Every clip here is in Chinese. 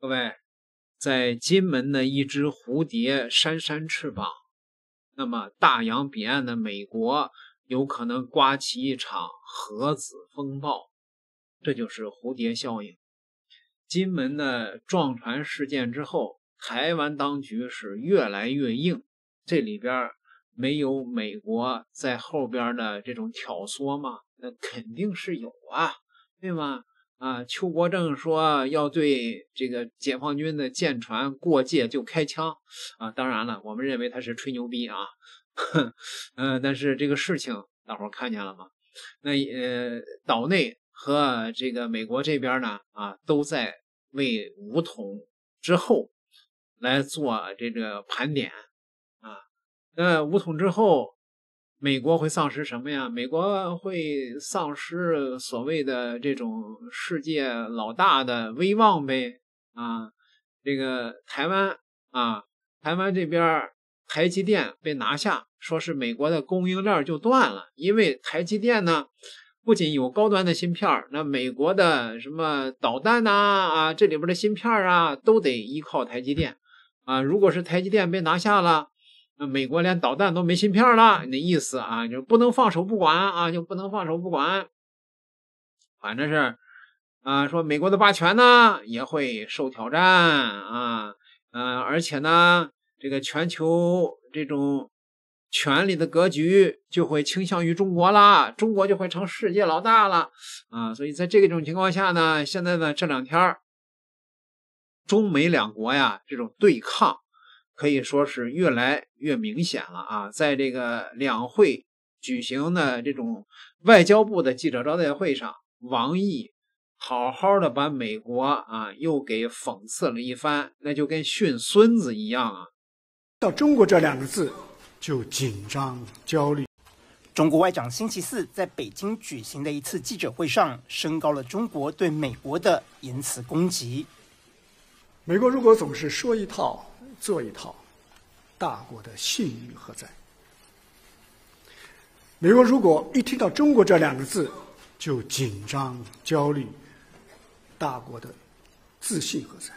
各位，在金门的一只蝴蝶扇扇翅膀，那么大洋彼岸的美国有可能刮起一场核子风暴，这就是蝴蝶效应。金门的撞船事件之后，台湾当局是越来越硬，这里边没有美国在后边的这种挑唆吗？那肯定是有啊，对吗？啊，邱国正说要对这个解放军的舰船过界就开枪，啊，当然了，我们认为他是吹牛逼啊，嗯，但是这个事情大伙看见了吗？那呃，岛内和这个美国这边呢，啊，都在为武统之后来做这个盘点，啊，那武统之后。美国会丧失什么呀？美国会丧失所谓的这种世界老大的威望呗。啊，这个台湾啊，台湾这边台积电被拿下，说是美国的供应链就断了。因为台积电呢，不仅有高端的芯片，那美国的什么导弹呐，啊，这里边的芯片啊，都得依靠台积电。啊，如果是台积电被拿下了。那美国连导弹都没芯片了，那意思啊，就不能放手不管啊，就不能放手不管。反正是，啊，说美国的霸权呢也会受挑战啊，呃，而且呢，这个全球这种权力的格局就会倾向于中国啦，中国就会成世界老大了啊。所以在这种情况下呢，现在呢这两天，中美两国呀这种对抗。可以说是越来越明显了啊！在这个两会举行的这种外交部的记者招待会上，王毅好好的把美国啊又给讽刺了一番，那就跟训孙子一样啊。到中国这两个字就紧张焦虑。中国外长星期四在北京举行的一次记者会上，升高了中国对美国的言辞攻击。美国如果总是说一套。做一套，大国的信誉何在？美国如果一听到“中国”这两个字就紧张焦虑，大国的自信何在？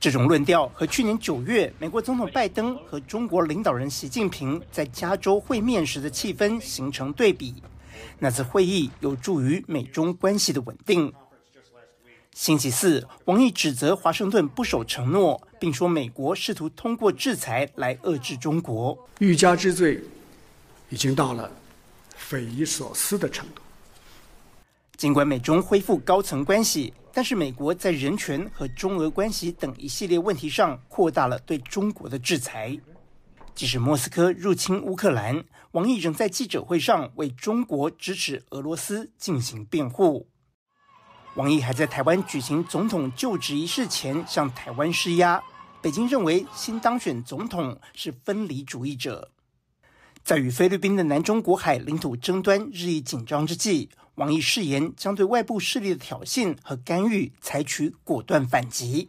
这种论调和去年九月美国总统拜登和中国领导人习近平在加州会面时的气氛形成对比。那次会议有助于美中关系的稳定。星期四，王毅指责华盛顿不守承诺，并说美国试图通过制裁来遏制中国，欲加之罪，已经到了匪夷所思的程度。尽管美中恢复高层关系，但是美国在人权和中俄关系等一系列问题上扩大了对中国的制裁。即使莫斯科入侵乌克兰，王毅仍在记者会上为中国支持俄罗斯进行辩护。王毅还在台湾举行总统就职仪式前向台湾施压，北京认为新当选总统是分离主义者。在与菲律宾的南中国海领土争端日益紧张之际，王毅誓言将对外部势力的挑衅和干预采取果断反击。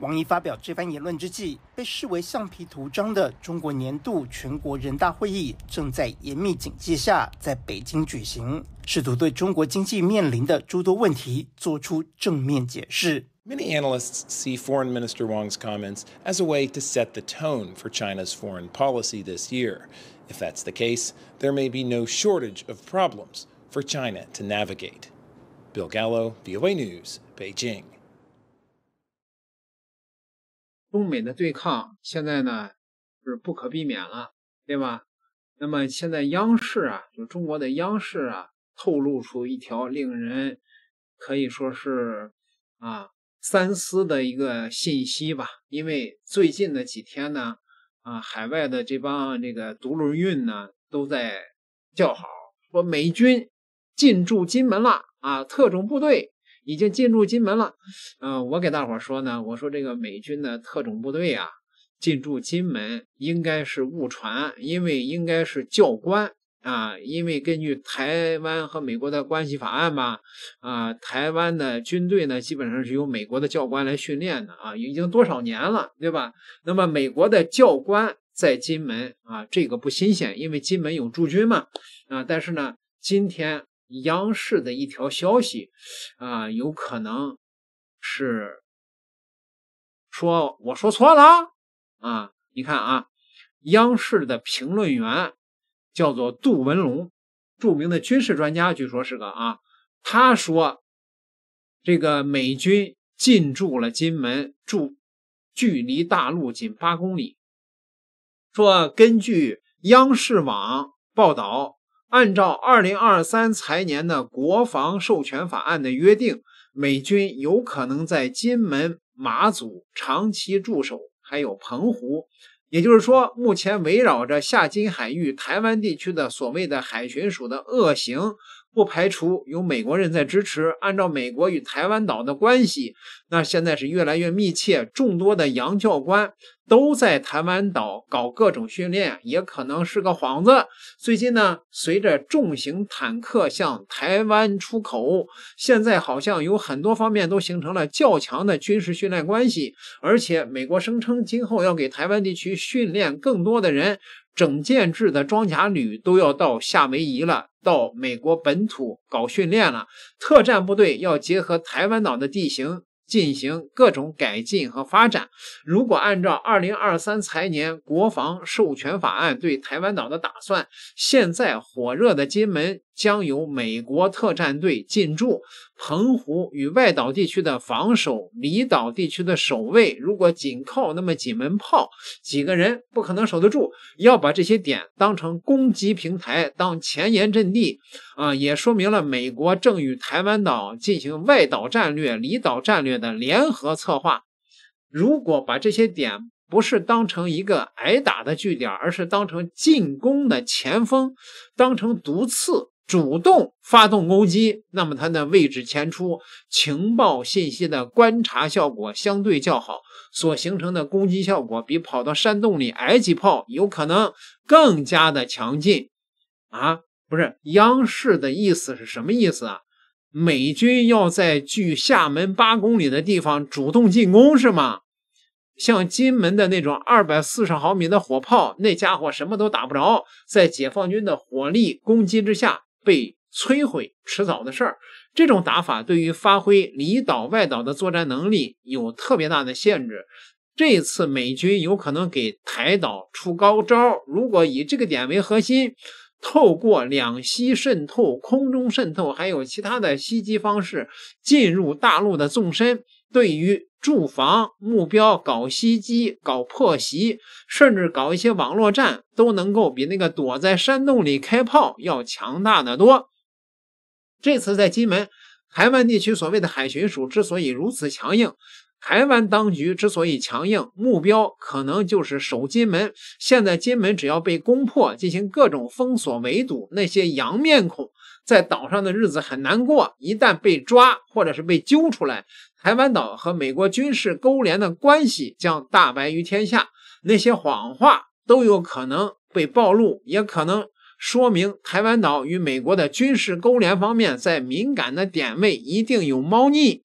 王毅发表这番言论之际，被视为橡皮图章的中国年度全国人大会议正在严密警戒下在北京举行，试图对中国经济面临的诸多问题做出正面解释。Many analysts see Foreign Minister Wang's comments as a way to set the tone for China's foreign policy this year. If that's the case, there may be no shortage of problems for China to navigate. Bill Gallo, VOA News, Beijing. 中美的对抗现在呢是不可避免了，对吧？那么现在央视啊，就中国的央视啊，透露出一条令人可以说是啊三思的一个信息吧。因为最近的几天呢，啊，海外的这帮这个独轮运呢，都在叫好，说美军进驻金门了啊，特种部队。已经进驻金门了，嗯，我给大伙儿说呢，我说这个美军的特种部队啊进驻金门应该是误传，因为应该是教官啊，因为根据台湾和美国的关系法案吧，啊，台湾的军队呢基本上是由美国的教官来训练的啊，已经多少年了，对吧？那么美国的教官在金门啊，这个不新鲜，因为金门有驻军嘛，啊，但是呢，今天。央视的一条消息，啊，有可能是说我说错了啊？你看啊，央视的评论员叫做杜文龙，著名的军事专家，据说是个啊。他说，这个美军进驻了金门，驻距离大陆仅八公里。说根据央视网报道。按照二零二三财年的国防授权法案的约定，美军有可能在金门、马祖长期驻守，还有澎湖。也就是说，目前围绕着下金海域、台湾地区的所谓的海巡署的恶行。不排除有美国人在支持。按照美国与台湾岛的关系，那现在是越来越密切。众多的洋教官都在台湾岛搞各种训练，也可能是个幌子。最近呢，随着重型坦克向台湾出口，现在好像有很多方面都形成了较强的军事训练关系。而且，美国声称今后要给台湾地区训练更多的人。整建制的装甲旅都要到夏威夷了，到美国本土搞训练了。特战部队要结合台湾岛的地形进行各种改进和发展。如果按照二零二三财年国防授权法案对台湾岛的打算，现在火热的金门。将由美国特战队进驻澎湖与外岛地区的防守，离岛地区的守卫，如果仅靠那么几门炮、几个人，不可能守得住。要把这些点当成攻击平台、当前沿阵地，啊，也说明了美国正与台湾岛进行外岛战略、离岛战略的联合策划。如果把这些点不是当成一个挨打的据点，而是当成进攻的前锋，当成毒刺。主动发动攻击，那么它的位置前出，情报信息的观察效果相对较好，所形成的攻击效果比跑到山洞里挨几炮有可能更加的强劲。啊，不是央视的意思是什么意思啊？美军要在距厦门八公里的地方主动进攻是吗？像金门的那种二百四十毫米的火炮，那家伙什么都打不着，在解放军的火力攻击之下。被摧毁迟早的事儿，这种打法对于发挥里岛外岛的作战能力有特别大的限制。这次美军有可能给台岛出高招，如果以这个点为核心，透过两栖渗透、空中渗透，还有其他的袭击方式，进入大陆的纵深。对于住房目标搞袭击、搞破袭，甚至搞一些网络战，都能够比那个躲在山洞里开炮要强大的多。这次在金门，台湾地区所谓的海巡署之所以如此强硬，台湾当局之所以强硬，目标可能就是守金门。现在金门只要被攻破，进行各种封锁围堵，那些洋面孔。在岛上的日子很难过，一旦被抓或者是被揪出来，台湾岛和美国军事勾连的关系将大白于天下，那些谎话都有可能被暴露，也可能说明台湾岛与美国的军事勾连方面在敏感的点位一定有猫腻。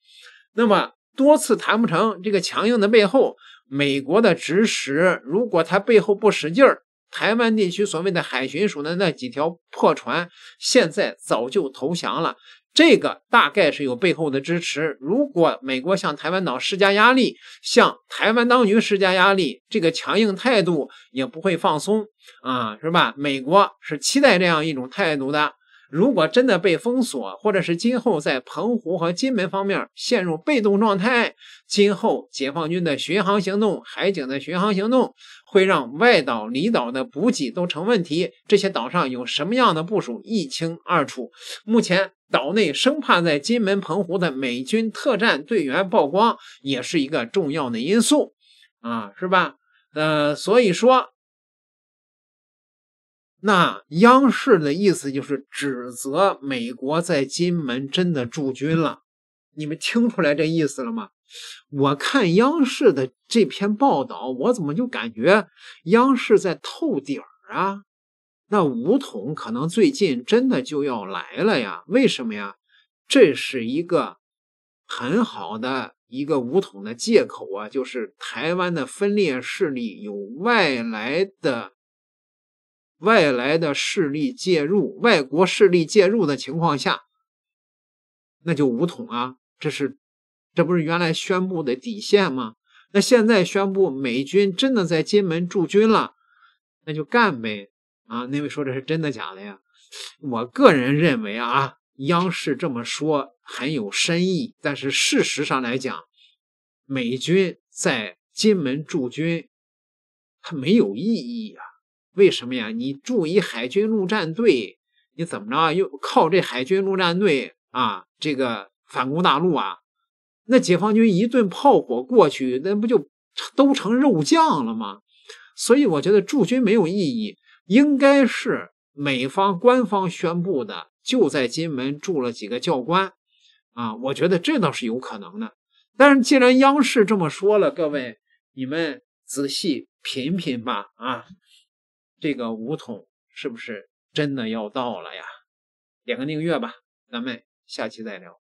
那么多次谈不成，这个强硬的背后，美国的指使，如果他背后不使劲儿。台湾地区所谓的海巡署的那几条破船现在早就投降了，这个大概是有背后的支持。如果美国向台湾岛施加压力，向台湾当局施加压力，这个强硬态度也不会放松啊，是吧？美国是期待这样一种态度的。如果真的被封锁，或者是今后在澎湖和金门方面陷入被动状态，今后解放军的巡航行动、海警的巡航行动会让外岛、离岛的补给都成问题。这些岛上有什么样的部署一清二楚。目前岛内生怕在金门、澎湖的美军特战队员曝光，也是一个重要的因素，啊，是吧？呃，所以说。那央视的意思就是指责美国在金门真的驻军了，你们听出来这意思了吗？我看央视的这篇报道，我怎么就感觉央视在透底儿啊？那武统可能最近真的就要来了呀？为什么呀？这是一个很好的一个武统的借口啊，就是台湾的分裂势力有外来的。外来的势力介入，外国势力介入的情况下，那就武统啊！这是这不是原来宣布的底线吗？那现在宣布美军真的在金门驻军了，那就干呗！啊，那位说的是真的假的呀？我个人认为啊，央视这么说很有深意，但是事实上来讲，美军在金门驻军它没有意义啊。为什么呀？你驻一海军陆战队，你怎么着又靠这海军陆战队啊？这个反攻大陆啊？那解放军一顿炮火过去，那不就都成肉酱了吗？所以我觉得驻军没有意义，应该是美方官方宣布的，就在金门驻了几个教官啊。我觉得这倒是有可能的。但是既然央视这么说了，各位你们仔细品品吧啊。这个五筒是不是真的要到了呀？点个订阅吧，咱们下期再聊。